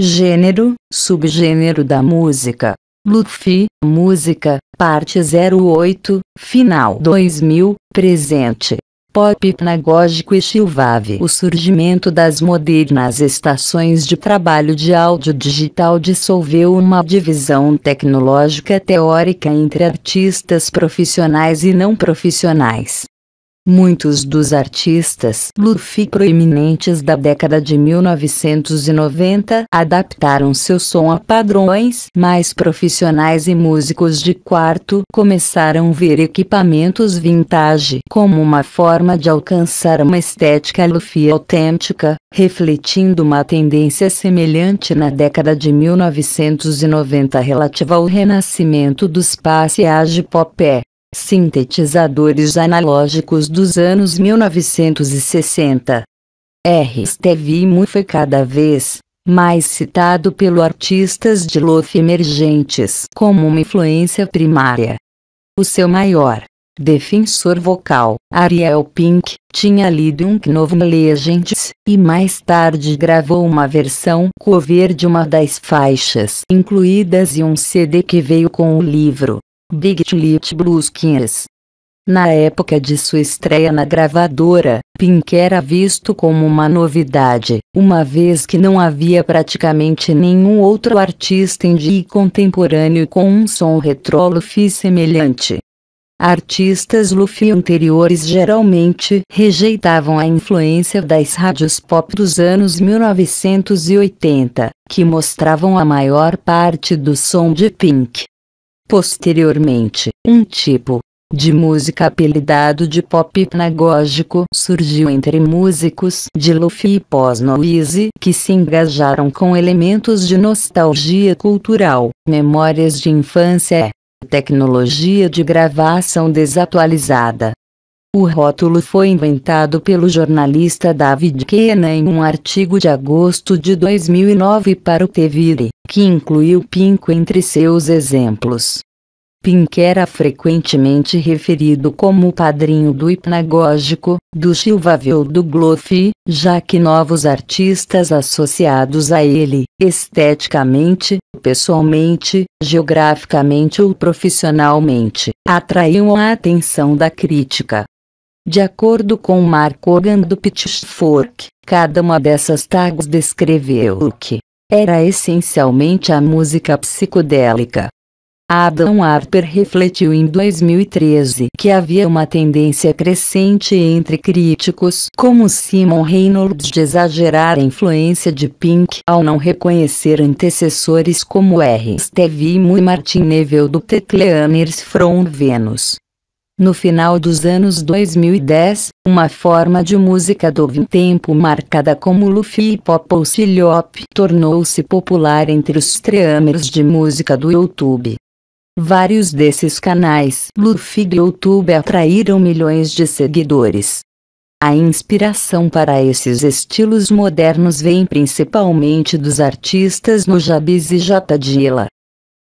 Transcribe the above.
Gênero, subgênero da música. Luffy, música, parte 08, final 2000, presente. Pop hipnagógico e chilvave. O surgimento das modernas estações de trabalho de áudio digital dissolveu uma divisão tecnológica teórica entre artistas profissionais e não profissionais. Muitos dos artistas Luffy proeminentes da década de 1990 adaptaram seu som a padrões mais profissionais e músicos de quarto começaram a ver equipamentos vintage como uma forma de alcançar uma estética Luffy autêntica, refletindo uma tendência semelhante na década de 1990 relativa ao renascimento dos age popé. Sintetizadores analógicos dos anos 1960. R. Stevimo foi cada vez mais citado pelos artistas de lofi emergentes como uma influência primária. O seu maior defensor vocal, Ariel Pink, tinha lido um novo Legends, e mais tarde gravou uma versão cover de uma das faixas incluídas e um CD que veio com o livro. Big Lit Blues Kings. Na época de sua estreia na gravadora, Pink era visto como uma novidade, uma vez que não havia praticamente nenhum outro artista indie contemporâneo com um som retrô semelhante. Artistas Luffy anteriores geralmente rejeitavam a influência das rádios pop dos anos 1980, que mostravam a maior parte do som de Pink. Posteriormente, um tipo de música apelidado de pop hipnagógico surgiu entre músicos de Luffy e pós-noise que se engajaram com elementos de nostalgia cultural, memórias de infância, tecnologia de gravação desatualizada, o rótulo foi inventado pelo jornalista David Kena em um artigo de agosto de 2009 para o Tevire, que incluiu Pinko entre seus exemplos. Pink era frequentemente referido como o padrinho do hipnagógico, do Shilvave ou do Glofi, já que novos artistas associados a ele, esteticamente, pessoalmente, geograficamente ou profissionalmente, atraíam a atenção da crítica. De acordo com Mark Hogan do Pitchfork, cada uma dessas tags descreveu que era essencialmente a música psicodélica. Adam Harper refletiu em 2013 que havia uma tendência crescente entre críticos como Simon Reynolds de exagerar a influência de Pink ao não reconhecer antecessores como R. Stevie e Martin Neville do Tecleaners from Venus. No final dos anos 2010, uma forma de música do tempo marcada como Luffy Pop ou Siliop tornou-se popular entre os streamers de música do YouTube. Vários desses canais Luffy do YouTube atraíram milhões de seguidores. A inspiração para esses estilos modernos vem principalmente dos artistas no Jabis e Dilla.